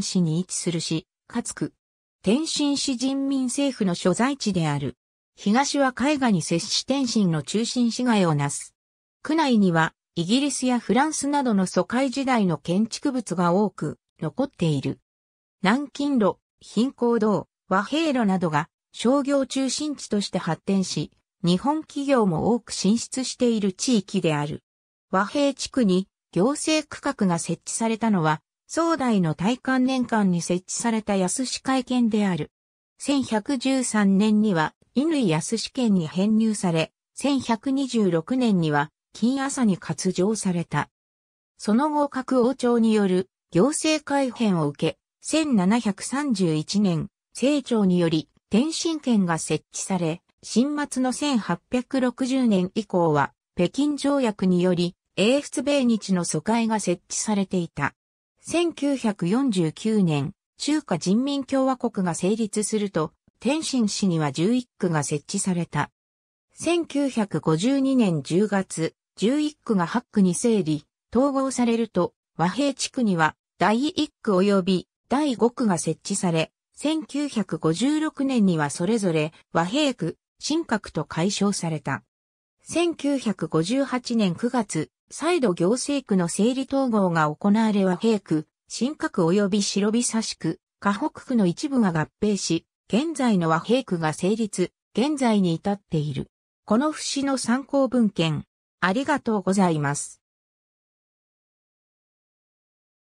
市に位置するし、かつく。天津市人民政府の所在地である。東は海岸に接し天津の中心市街をなす。区内には、イギリスやフランスなどの疎開時代の建築物が多く残っている。南京路、貧困道、和平路などが商業中心地として発展し、日本企業も多く進出している地域である。和平地区に行政区画が設置されたのは総代の大観年間に設置された安市会見である。1113年には、乾安市県に編入され、1126年には、金朝に割上された。その後各王朝による行政改編を受け、1731年、清朝により天津県が設置され、新末の1860年以降は、北京条約により、英仏米日の疎開が設置されていた。1949年、中華人民共和国が成立すると、天津市には11区が設置された。1952年10月、11区が8区に整理、統合されると、和平地区には第1区及び第5区が設置され、1956年にはそれぞれ和平区、新閣と解消された。1958年9月、再度行政区の整理統合が行われ和平区、新閣及び白び差し区、河北区の一部が合併し、現在の和平区が成立、現在に至っている。この節の参考文献、ありがとうございます。